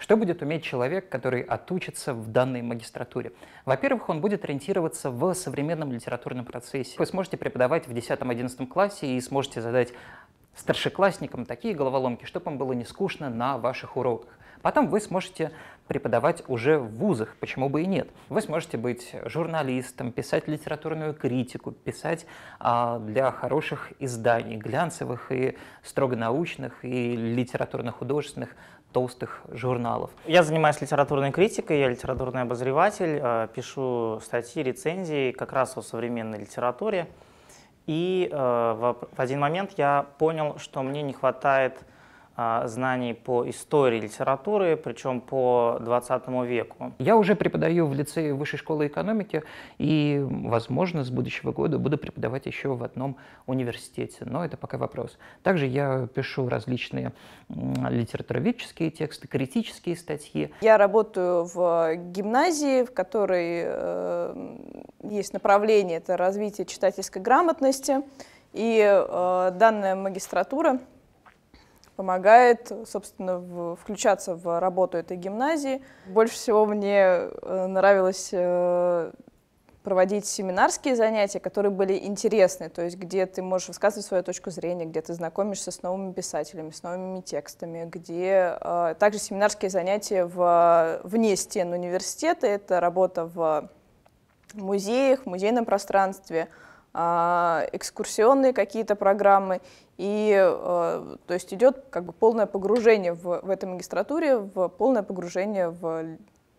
Что будет уметь человек, который отучится в данной магистратуре? Во-первых, он будет ориентироваться в современном литературном процессе. Вы сможете преподавать в 10-11 классе и сможете задать старшеклассникам такие головоломки, чтобы им было не скучно на ваших уроках. Потом вы сможете преподавать уже в вузах, почему бы и нет. Вы сможете быть журналистом, писать литературную критику, писать а, для хороших изданий, глянцевых и строго научных, и литературно-художественных толстых журналов. Я занимаюсь литературной критикой, я литературный обозреватель, а, пишу статьи, рецензии как раз о современной литературе. И э, в один момент я понял, что мне не хватает а, знаний по истории литературы, причем по 20 веку. Я уже преподаю в лицее Высшей школы экономики и, возможно, с будущего года буду преподавать еще в одном университете, но это пока вопрос. Также я пишу различные литературоведческие тексты, критические статьи. Я работаю в гимназии, в которой э, есть направление, это развитие читательской грамотности, и э, данная магистратура – помогает, собственно, в, включаться в работу этой гимназии. Больше всего мне э, нравилось э, проводить семинарские занятия, которые были интересны, то есть где ты можешь высказывать свою точку зрения, где ты знакомишься с новыми писателями, с новыми текстами, где э, также семинарские занятия в, вне стен университета, это работа в музеях, музейном пространстве, а, экскурсионные какие-то программы. И э, то есть идет как бы полное погружение в, в этой магистратуре, в полное погружение в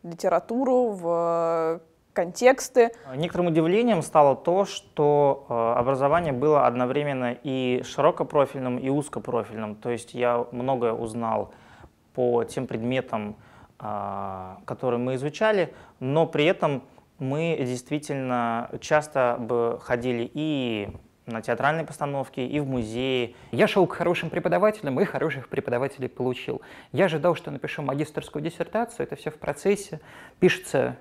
литературу, в контексты. Некоторым удивлением стало то, что э, образование было одновременно и широкопрофильным, и узкопрофильным. То есть я многое узнал по тем предметам, а, которые мы изучали, но при этом мы действительно часто бы ходили и на театральной постановке, и в музее. Я шел к хорошим преподавателям и хороших преподавателей получил. Я ожидал, что напишу магистрскую диссертацию, это все в процессе. Пишется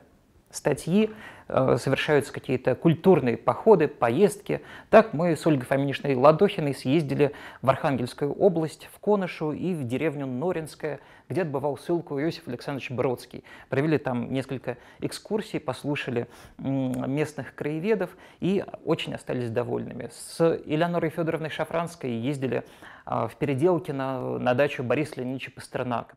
статьи, э, совершаются какие-то культурные походы, поездки. Так мы с Ольгой Фоминичной Ладохиной съездили в Архангельскую область, в Конышу и в деревню Норинская, где отбывал ссылку Иосиф Александрович Бродский. Провели там несколько экскурсий, послушали местных краеведов и очень остались довольными. С Элеонорой Федоровной Шафранской ездили а, в Переделкино на дачу Бориса Леонидовича Пастернака.